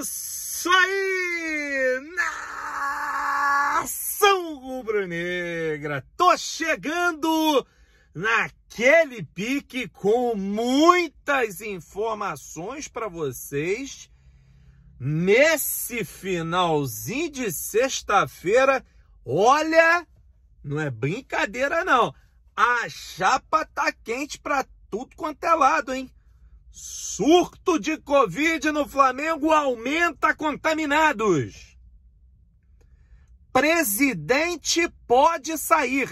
isso aí! Nação rubro-negra! Tô chegando naquele pique com muitas informações para vocês nesse finalzinho de sexta-feira. Olha, não é brincadeira não. A chapa tá quente para tudo quanto é lado, hein? Surto de Covid no Flamengo aumenta contaminados. Presidente pode sair.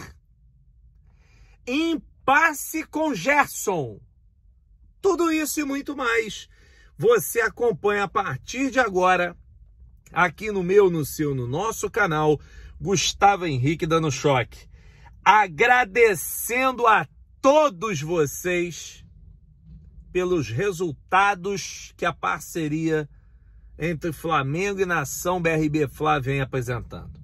Impasse com Gerson. Tudo isso e muito mais. Você acompanha a partir de agora, aqui no meu, no seu, no nosso canal, Gustavo Henrique dando choque. Agradecendo a todos vocês pelos resultados que a parceria entre Flamengo e Nação BRB Flá vem apresentando.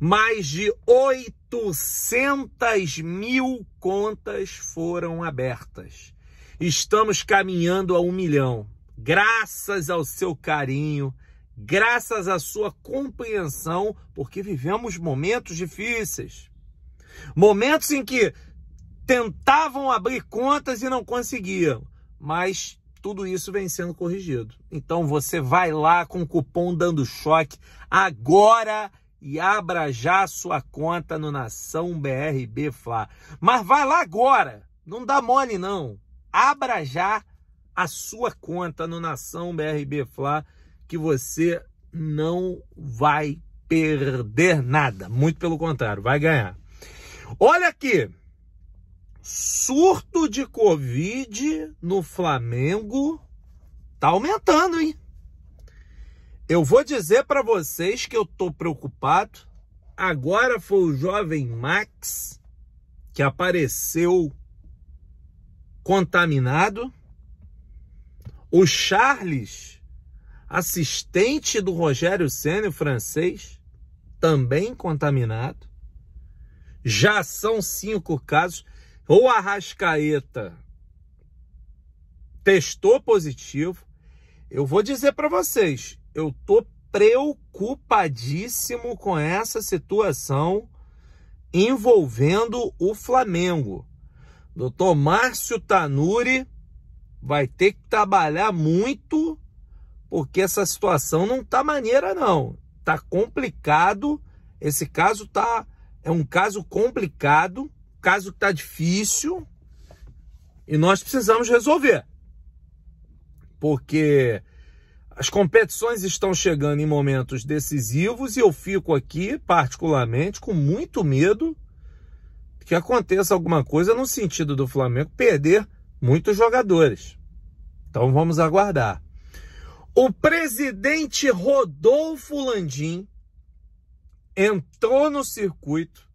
Mais de 800 mil contas foram abertas. Estamos caminhando a um milhão. Graças ao seu carinho, graças à sua compreensão, porque vivemos momentos difíceis. Momentos em que tentavam abrir contas e não conseguiam mas tudo isso vem sendo corrigido. Então você vai lá com o cupom dando choque agora e abra já sua conta no Nação BRB Fla. Mas vai lá agora, não dá mole não. Abra já a sua conta no Nação BRB Fla que você não vai perder nada, muito pelo contrário, vai ganhar. Olha aqui, surto de Covid no Flamengo tá aumentando, hein? Eu vou dizer para vocês que eu tô preocupado. Agora foi o jovem Max que apareceu contaminado. O Charles, assistente do Rogério Senna, francês, também contaminado. Já são cinco casos o Arrascaeta testou positivo, eu vou dizer para vocês, eu tô preocupadíssimo com essa situação envolvendo o Flamengo. Doutor Márcio Tanuri vai ter que trabalhar muito porque essa situação não tá maneira não. Tá complicado, esse caso tá é um caso complicado caso está difícil e nós precisamos resolver. Porque as competições estão chegando em momentos decisivos e eu fico aqui, particularmente, com muito medo que aconteça alguma coisa no sentido do Flamengo perder muitos jogadores. Então vamos aguardar. O presidente Rodolfo Landim entrou no circuito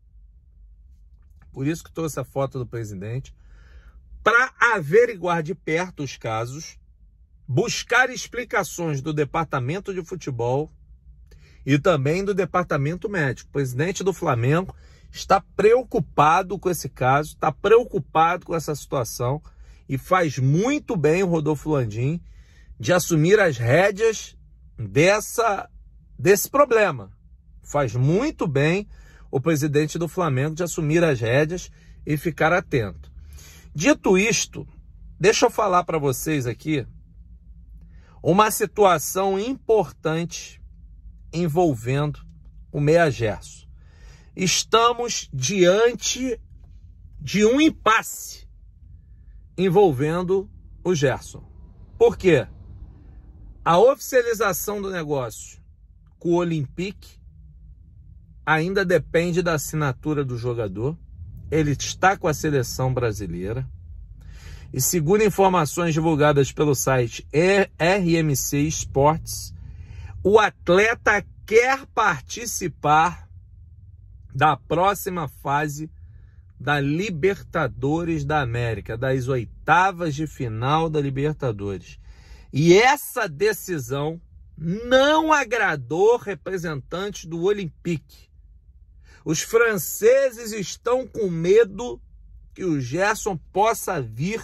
por isso que trouxe a foto do presidente, para averiguar de perto os casos, buscar explicações do departamento de futebol e também do departamento médico. O presidente do Flamengo está preocupado com esse caso, está preocupado com essa situação e faz muito bem o Rodolfo Landim de assumir as rédeas dessa desse problema. Faz muito bem o presidente do Flamengo de assumir as rédeas e ficar atento. Dito isto, deixa eu falar para vocês aqui uma situação importante envolvendo o Meia Gerson. Estamos diante de um impasse envolvendo o Gerson. Por quê? A oficialização do negócio com o Olympique ainda depende da assinatura do jogador. Ele está com a seleção brasileira. E segundo informações divulgadas pelo site RMC Esportes, o atleta quer participar da próxima fase da Libertadores da América, das oitavas de final da Libertadores. E essa decisão não agradou representantes do Olympique, os franceses estão com medo que o Gerson possa vir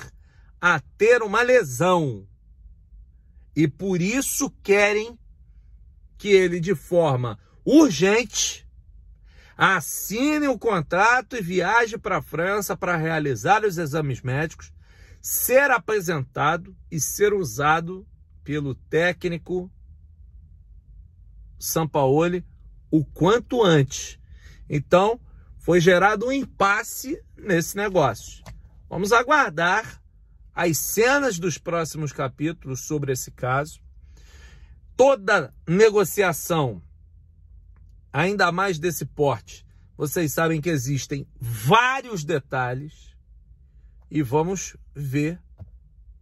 a ter uma lesão. E por isso querem que ele, de forma urgente, assine o contrato e viaje para a França para realizar os exames médicos, ser apresentado e ser usado pelo técnico Sampaoli o quanto antes. Então, foi gerado um impasse nesse negócio. Vamos aguardar as cenas dos próximos capítulos sobre esse caso. Toda negociação, ainda mais desse porte, vocês sabem que existem vários detalhes e vamos ver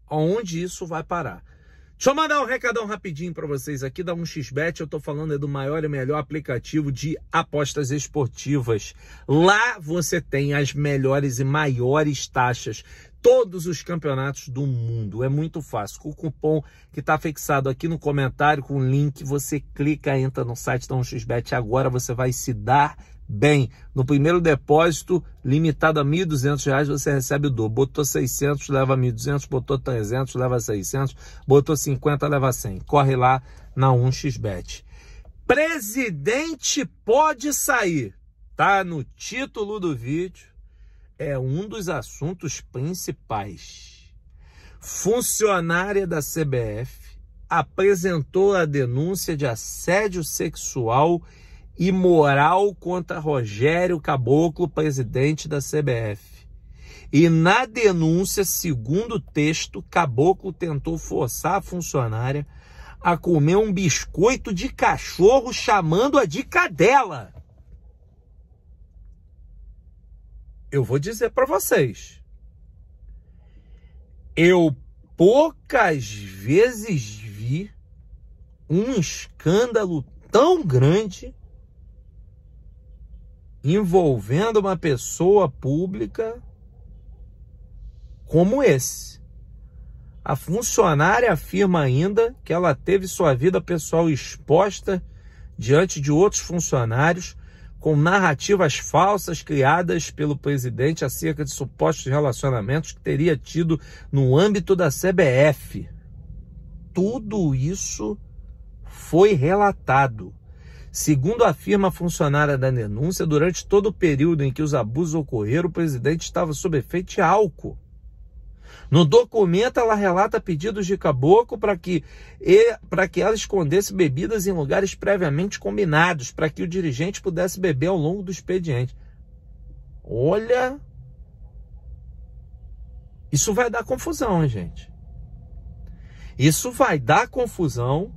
aonde isso vai parar. Deixa eu mandar um recadão rapidinho para vocês aqui da 1xBet. Eu estou falando é do maior e melhor aplicativo de apostas esportivas. Lá você tem as melhores e maiores taxas. Todos os campeonatos do mundo. É muito fácil. Com o cupom que está fixado aqui no comentário, com o link, você clica, entra no site da 1xBet. Agora você vai se dar bem. No primeiro depósito, limitado a R$ 1.200, você recebe o dobro. Botou 600, leva 1.200, botou 300, leva 600, botou 50, leva 100. Corre lá na 1xBet. Presidente pode sair. Tá no título do vídeo. É um dos assuntos principais. Funcionária da CBF apresentou a denúncia de assédio sexual imoral contra Rogério Caboclo, presidente da CBF. E na denúncia, segundo texto, Caboclo tentou forçar a funcionária a comer um biscoito de cachorro, chamando-a de cadela. Eu vou dizer para vocês. Eu poucas vezes vi um escândalo tão grande envolvendo uma pessoa pública como esse. A funcionária afirma ainda que ela teve sua vida pessoal exposta diante de outros funcionários com narrativas falsas criadas pelo presidente acerca de supostos relacionamentos que teria tido no âmbito da CBF. Tudo isso foi relatado. Segundo afirma a funcionária da denúncia, durante todo o período em que os abusos ocorreram, o presidente estava sob efeito de álcool. No documento, ela relata pedidos de caboclo para que, para que ela escondesse bebidas em lugares previamente combinados, para que o dirigente pudesse beber ao longo do expediente. Olha. Isso vai dar confusão, hein, gente? Isso vai dar confusão.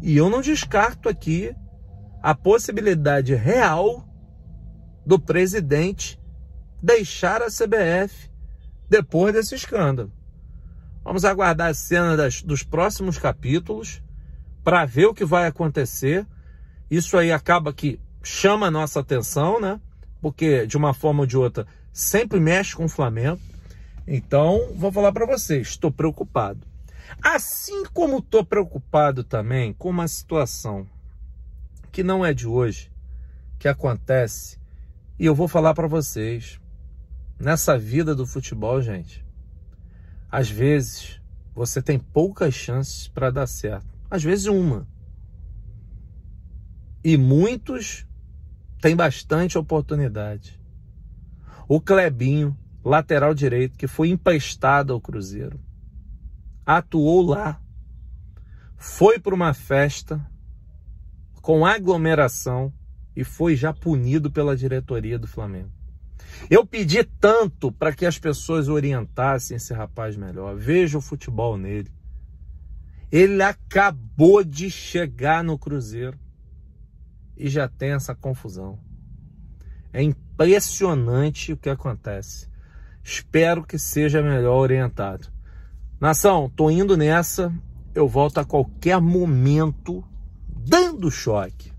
E eu não descarto aqui a possibilidade real do presidente deixar a CBF depois desse escândalo. Vamos aguardar a cena das, dos próximos capítulos para ver o que vai acontecer. Isso aí acaba que chama a nossa atenção, né? Porque de uma forma ou de outra sempre mexe com o Flamengo. Então, vou falar para vocês, estou preocupado. Assim como estou preocupado também com uma situação que não é de hoje, que acontece, e eu vou falar para vocês. Nessa vida do futebol, gente, às vezes você tem poucas chances para dar certo, às vezes uma. E muitos têm bastante oportunidade. O Clebinho, lateral direito, que foi emprestado ao Cruzeiro, atuou lá, foi para uma festa com aglomeração e foi já punido pela diretoria do Flamengo. Eu pedi tanto para que as pessoas orientassem esse rapaz melhor. Veja o futebol nele. Ele acabou de chegar no Cruzeiro e já tem essa confusão. É impressionante o que acontece. Espero que seja melhor orientado. Nação, tô indo nessa. Eu volto a qualquer momento dando choque.